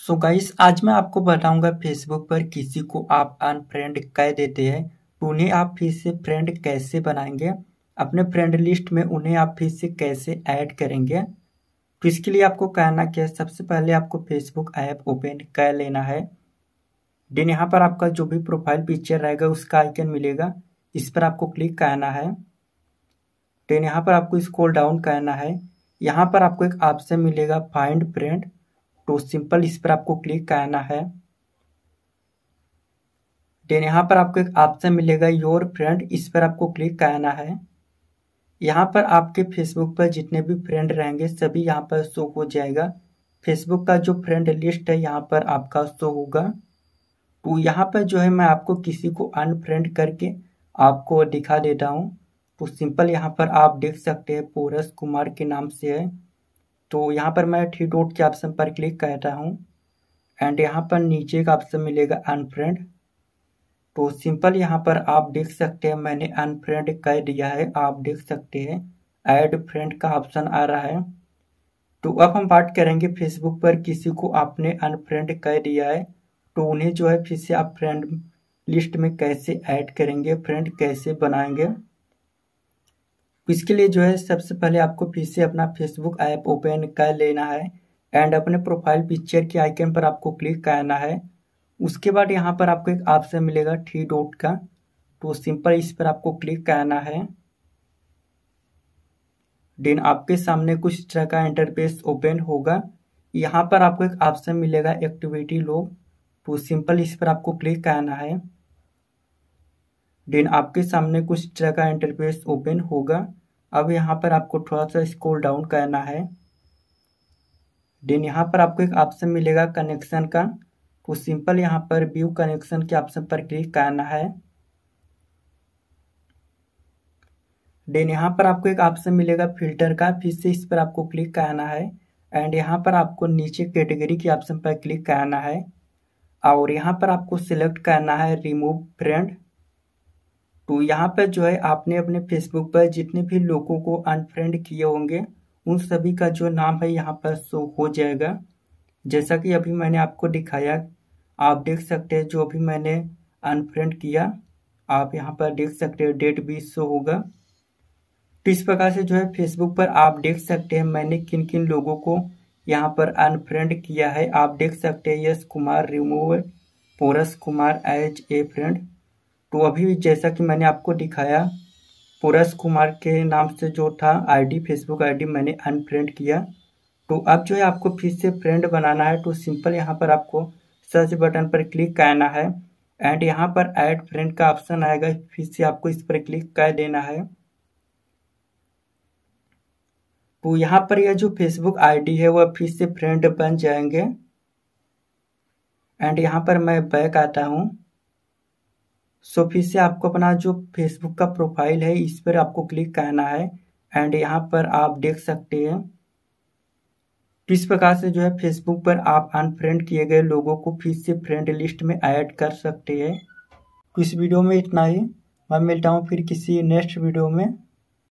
सो so guys आज मैं आपको बताऊंगा फेसबुक पर किसी को आप अनफ्रेंड कह देते हैं तो उन्हें आप फिर से फ्रेंड कैसे बनाएंगे अपने फ्रेंड लिस्ट में उन्हें आप फिर से कैसे ऐड करेंगे तो इसके लिए आपको कहना क्या है सबसे पहले आपको फेसबुक ऐप ओपन कर लेना है देन यहाँ पर आपका जो भी प्रोफाइल पिक्चर रहेगा उसका आइकन मिलेगा इस पर आपको क्लिक करना है देन यहाँ पर आपको इसको डाउन करना है यहाँ पर आपको एक ऑप्शन मिलेगा फाइंड फ्रेंड तो सिंपल इस पर आपको क्लिक करना है देन यहाँ पर आपको एक ऑप्शन मिलेगा योर फ्रेंड इस पर आपको क्लिक करना है यहाँ पर आपके फेसबुक पर जितने भी फ्रेंड रहेंगे सभी यहाँ पर शो हो जाएगा फेसबुक का जो फ्रेंड लिस्ट है यहाँ पर आपका शो होगा तो यहाँ पर जो है मैं आपको किसी को अनफ्रेंड करके आपको दिखा देता हूँ तो सिंपल यहाँ पर आप देख सकते हैं पोरस कुमार के नाम से है तो यहाँ पर मैं थ्री डॉट के ऑप्शन पर क्लिक करता हूँ एंड यहाँ पर नीचे का ऑप्शन मिलेगा अनफ्रेंड तो सिंपल यहाँ पर आप देख सकते हैं मैंने अनफ्रेंड कर दिया है आप देख सकते हैं ऐड फ्रेंड का ऑप्शन आ रहा है तो अब हम बात करेंगे फेसबुक पर किसी को आपने अनफ्रेंड कर दिया है तो उन्हें जो है फिर से आप फ्रेंड लिस्ट में कैसे ऐड करेंगे फ्रेंड कैसे बनाएंगे इसके लिए जो है सबसे पहले आपको फिर से अपना फेसबुक ऐप ओपन कर लेना है एंड अपने प्रोफाइल पिक्चर के आइकन पर आपको क्लिक करना है उसके बाद यहाँ पर आपको एक ऑप्शन मिलेगा थ्री डॉट का तो सिंपल इस पर आपको क्लिक करना है देन आपके सामने कुछ तरह का इंटरफेस ओपन होगा यहाँ पर आपको एक ऑप्शन मिलेगा एक्टिविटी लोग तो सिंपल इस पर आपको क्लिक करना है देन आपके सामने कुछ तरह का इंटरफेस ओपन होगा अब यहाँ पर आपको थोड़ा सा स्क्रॉल डाउन करना है देन यहाँ पर आपको एक ऑप्शन मिलेगा कनेक्शन का तो सिंपल यहाँ पर व्यू कनेक्शन के ऑप्शन पर क्लिक करना है देन यहाँ पर आपको एक ऑप्शन मिलेगा फिल्टर का फिर से इस पर आपको क्लिक करना है एंड यहाँ पर आपको नीचे कैटेगरी के ऑप्शन पर क्लिक करना है और यहाँ पर आपको सिलेक्ट करना है रिमूव फ्रेंड तो यहाँ पर जो है आपने अपने फेसबुक पर जितने भी लोगों को अनफ्रेंड किए होंगे उन सभी का जो नाम है यहाँ पर शो हो जाएगा जैसा कि अभी मैंने आपको दिखाया आप देख सकते हैं जो भी मैंने अनफ्रेंड किया आप यहाँ पर देख सकते हैं डेट भी शो होगा तो इस प्रकार से जो है फेसबुक पर आप देख सकते हैं मैंने किन किन लोगों को यहाँ पर अनफ्रेंड किया है आप देख सकते हैं Yash Kumar remove Porus Kumar as a friend तो अभी जैसा कि मैंने आपको दिखाया पुरस कुमार के नाम से जो था आईडी फेसबुक आईडी मैंने अनफ्रेंड किया तो अब जो है आपको फिर से फ्रेंड बनाना है तो सिंपल यहाँ पर आपको सर्च बटन पर क्लिक करना है एंड यहाँ पर ऐड फ्रेंड का ऑप्शन आएगा फिर से आपको इस पर क्लिक कर देना है तो यहाँ पर यह जो फेसबुक आईडी है वह फिर से फ्रेंड बन जाएंगे एंड यहाँ पर मैं बैक आता हूँ सो फिर से आपको अपना जो फेसबुक का प्रोफाइल है इस पर आपको क्लिक करना है एंड यहाँ पर आप देख सकते हैं किस प्रकार से जो है फेसबुक पर आप अनफ्रेंड किए गए लोगों को फिर से फ्रेंड लिस्ट में ऐड कर सकते हैं इस वीडियो में इतना ही मैं मिलता हूँ फिर किसी नेक्स्ट वीडियो में